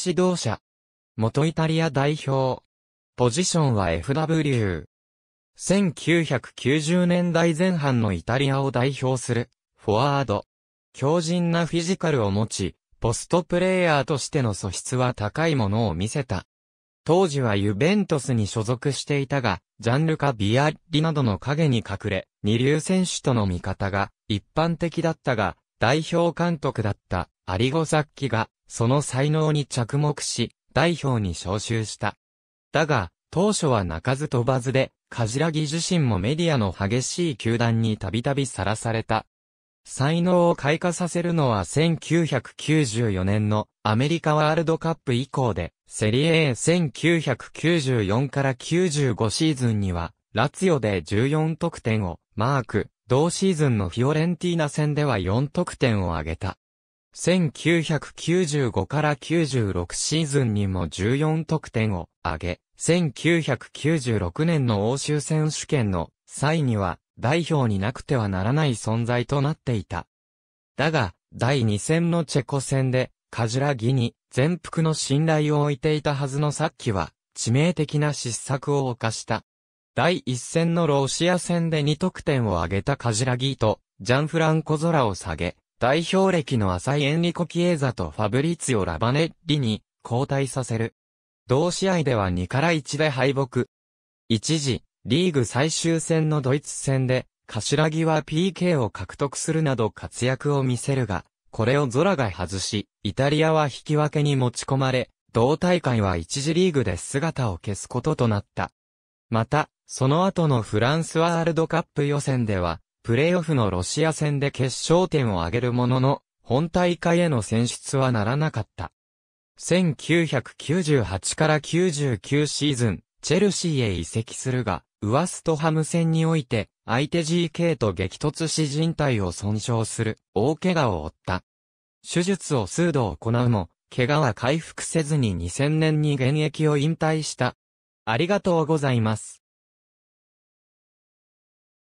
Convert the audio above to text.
指導者。元イタリア代表。ポジションは FW。1990年代前半のイタリアを代表する、フォワード。強靭なフィジカルを持ち、ポストプレイヤーとしての素質は高いものを見せた。当時はユベントスに所属していたが、ジャンルかビアッリなどの影に隠れ、二流選手との見方が一般的だったが、代表監督だったアリゴサッキがその才能に着目し、代表に招集した。だが、当初は泣かず飛ばずで、カジラギ自身もメディアの激しい球団にたびたびさらされた。才能を開花させるのは1994年のアメリカワールドカップ以降で、セリエ A1994 から95シーズンには、ラツヨで14得点をマーク、同シーズンのフィオレンティーナ戦では4得点を挙げた。1995から96シーズンにも14得点を挙げ、1996年の欧州選手権の際には代表になくてはならない存在となっていた。だが、第2戦のチェコ戦で、カジラギに全幅の信頼を置いていたはずのさっきは、致命的な失策を犯した。第1戦のロシア戦で2得点を挙げたカジラギと、ジャンフランコゾラを下げ、代表歴の浅いエンリコ・キエーザとファブリツィオ・ラバネッリに交代させる。同試合では2から1で敗北。一時、リーグ最終戦のドイツ戦で、頭は PK を獲得するなど活躍を見せるが、これをゾラが外し、イタリアは引き分けに持ち込まれ、同大会は一次リーグで姿を消すこととなった。また、その後のフランスワールドカップ予選では、プレーオフのロシア戦で決勝点を挙げるものの、本大会への選出はならなかった。1998から99シーズン、チェルシーへ移籍するが、ウワストハム戦において、相手 GK と激突し人体を損傷する、大怪我を負った。手術を数度行うも、怪我は回復せずに2000年に現役を引退した。ありがとうございます。